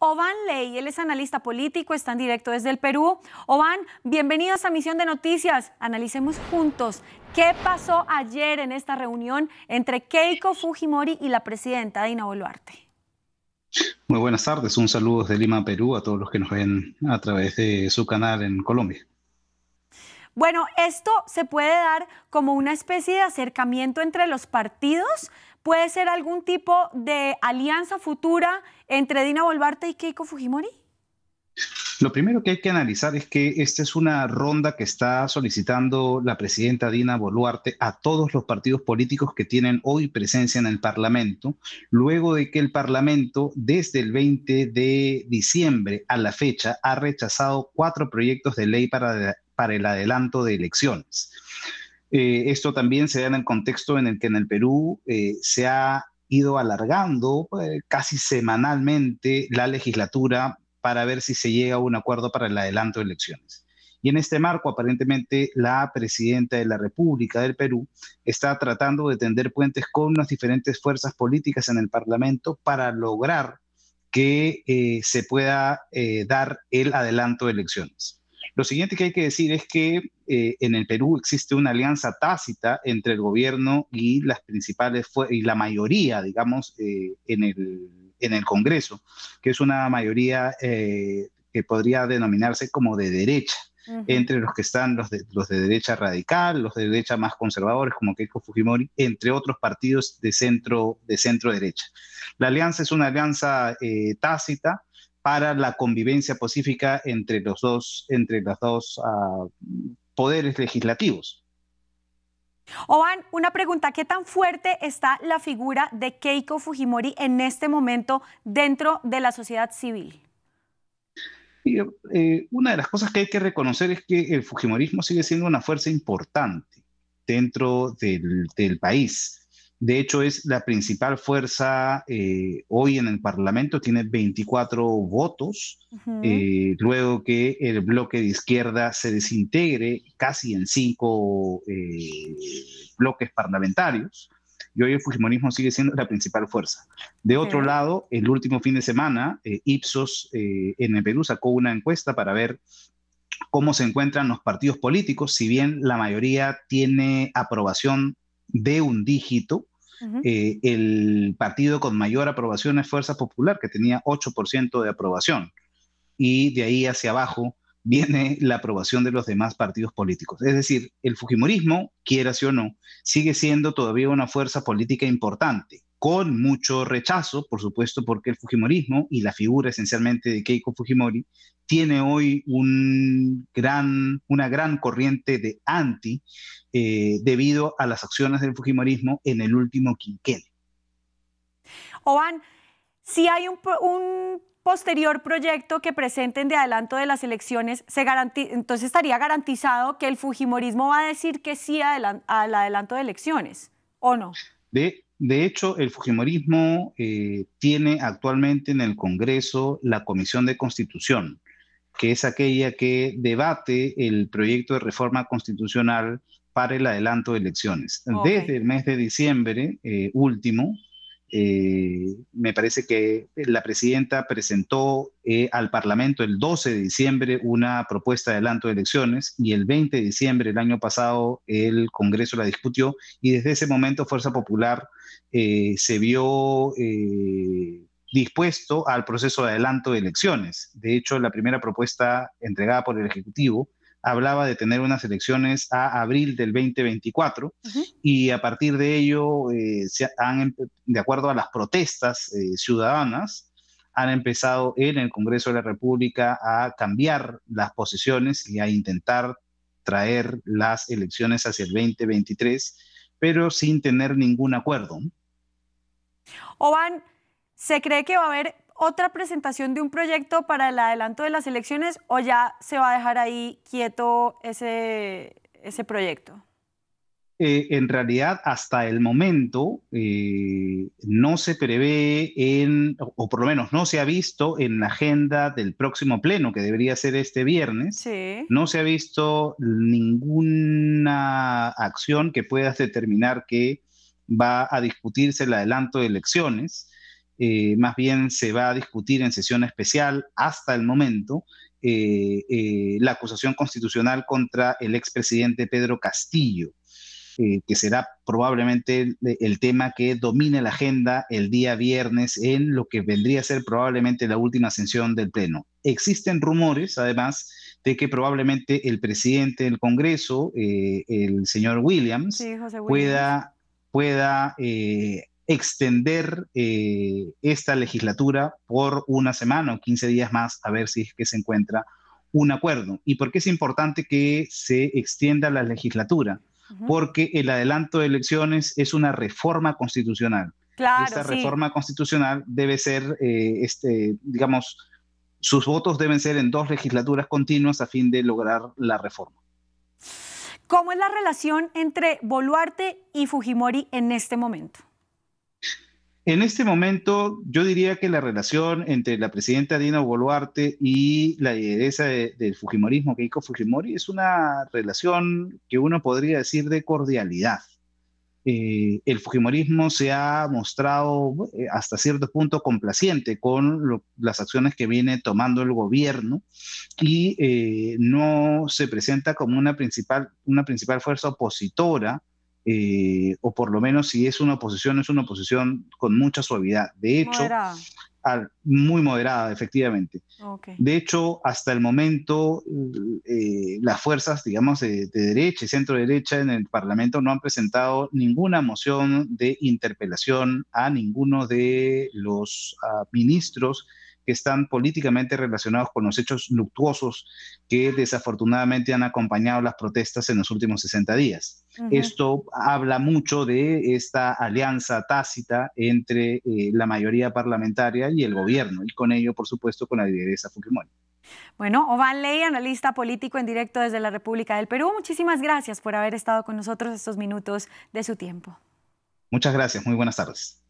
Ovan Ley, él es analista político, está en directo desde el Perú. Ovan, bienvenido a misión de noticias. Analicemos juntos qué pasó ayer en esta reunión entre Keiko Fujimori y la presidenta Dina Boluarte. Muy buenas tardes, un saludo desde Lima, Perú, a todos los que nos ven a través de su canal en Colombia. Bueno, esto se puede dar como una especie de acercamiento entre los partidos ¿Puede ser algún tipo de alianza futura entre Dina Boluarte y Keiko Fujimori? Lo primero que hay que analizar es que esta es una ronda que está solicitando la presidenta Dina Boluarte a todos los partidos políticos que tienen hoy presencia en el Parlamento, luego de que el Parlamento desde el 20 de diciembre a la fecha ha rechazado cuatro proyectos de ley para, para el adelanto de elecciones. Eh, esto también se da en el contexto en el que en el Perú eh, se ha ido alargando eh, casi semanalmente la legislatura para ver si se llega a un acuerdo para el adelanto de elecciones. Y en este marco, aparentemente, la presidenta de la República del Perú está tratando de tender puentes con las diferentes fuerzas políticas en el Parlamento para lograr que se pueda dar el adelanto de elecciones. Lo siguiente que hay que decir es que eh, en el Perú existe una alianza tácita entre el gobierno y las principales y la mayoría, digamos, eh, en, el, en el Congreso, que es una mayoría eh, que podría denominarse como de derecha entre los que están los de, los de derecha radical, los de derecha más conservadores como Keiko Fujimori, entre otros partidos de centro, de centro derecha. La alianza es una alianza tácita para la convivencia pacífica entre los dos, entre los dos ah, poderes legislativos. Oban, una pregunta, ¿qué tan fuerte está la figura de Keiko Fujimori en este momento dentro de la sociedad civil? Eh, una de las cosas que hay que reconocer es que el Fujimorismo sigue siendo una fuerza importante dentro del país. De hecho, es la principal fuerza eh, hoy en el Parlamento, tiene 24 votos, eh, luego que el bloque de izquierda se desintegre casi en cinco eh, bloques parlamentarios. Y hoy el fujimonismo sigue siendo la principal fuerza. De otro lado, el último fin de semana, Ipsos en el Perú sacó una encuesta para ver cómo se encuentran los partidos políticos, si bien la mayoría tiene aprobación de un dígito, eh, el partido con mayor aprobación es Fuerza Popular, que tenía 8% de aprobación. Y de ahí hacia abajo viene la aprobación de los demás partidos políticos. Es decir, el Fujimorismo, quiera sí o no, sigue siendo todavía una fuerza política importante con mucho rechazo, por supuesto, porque el Fujimorismo y la figura esencialmente de Keiko Fujimori tiene hoy una gran corriente de anti eh, debido a las acciones del Fujimorismo en el último quinquenio. Oban, si hay un, posterior proyecto que presenten de adelanto de las elecciones, entonces estaría garantizado que el Fujimorismo va a decir que sí al adelanto de elecciones, ¿o no? De, de hecho, el Fujimorismo eh, tiene actualmente en el Congreso la Comisión de Constitución, que es aquella que debate el proyecto de reforma constitucional para el adelanto de elecciones. Desde el mes de diciembre eh, último, eh, me parece que la presidenta presentó eh, al Parlamento el 12 de diciembre una propuesta de adelanto de elecciones y el 20 de diciembre del año pasado el Congreso la discutió y desde ese momento Fuerza Popular eh, se vio dispuesto al proceso de adelanto de elecciones. De hecho, la primera propuesta entregada por el Ejecutivo hablaba de tener unas elecciones a abril del 2024 y a partir de ello, eh, se han, em, de acuerdo a las protestas eh, ciudadanas, han empezado en el Congreso de la República a cambiar las posiciones y a intentar traer las elecciones hacia el 2023, pero sin tener ningún acuerdo. Oban, ¿se cree que va a haber otra presentación de un proyecto para el adelanto de las elecciones o ya se va a dejar ahí quieto ese, ese proyecto? Eh, en realidad, hasta el momento eh, no se prevé en, o, por lo menos no se ha visto en la agenda del próximo pleno, que debería ser este viernes, no se ha visto ninguna acción que pueda determinar que va a discutirse el adelanto de elecciones. Eh, más bien se va a discutir en sesión especial hasta el momento eh, eh, la acusación constitucional contra el expresidente Pedro Castillo, que será probablemente el, tema que domine la agenda el día viernes en lo que vendría a ser probablemente la última sesión del Pleno. Existen rumores, además, de que probablemente el presidente del Congreso, el señor Williams, pueda pueda extender eh, esta legislatura por una semana o 15 días más a ver si es que se encuentra un acuerdo. ¿Y por qué es importante que se extienda la legislatura? Porque el adelanto de elecciones es una reforma constitucional. esta reforma constitucional debe ser, eh, este, digamos, sus votos deben ser en dos legislaturas continuas a fin de lograr la reforma. ¿Cómo es la relación entre Boluarte y Fujimori en este momento? En este momento, yo diría que la relación entre la presidenta Dina Boluarte y la lideresa del Fujimorismo, Keiko Fujimori, es una relación que uno podría decir de cordialidad. Eh, el Fujimorismo se ha mostrado eh, hasta cierto punto complaciente con las acciones que viene tomando el gobierno y eh, no se presenta como una principal, una principal fuerza opositora eh, o por lo menos si es una oposición, es una oposición con mucha suavidad. De hecho, muy moderada, efectivamente. De hecho, hasta el momento, eh, las fuerzas, digamos, de, derecha y centro derecha en el Parlamento no han presentado ninguna moción de interpelación a ninguno de los ah, ministros que están políticamente relacionados con los hechos luctuosos que desafortunadamente han acompañado las protestas en los últimos 60 días. Esto habla mucho de esta alianza tácita entre eh, la mayoría parlamentaria y el gobierno, y con ello, por supuesto, con la lideresa Fujimori. Bueno, Ovan Ley, analista político en directo desde la República del Perú, muchísimas gracias por haber estado con nosotros estos minutos de su tiempo. Muchas gracias, muy buenas tardes.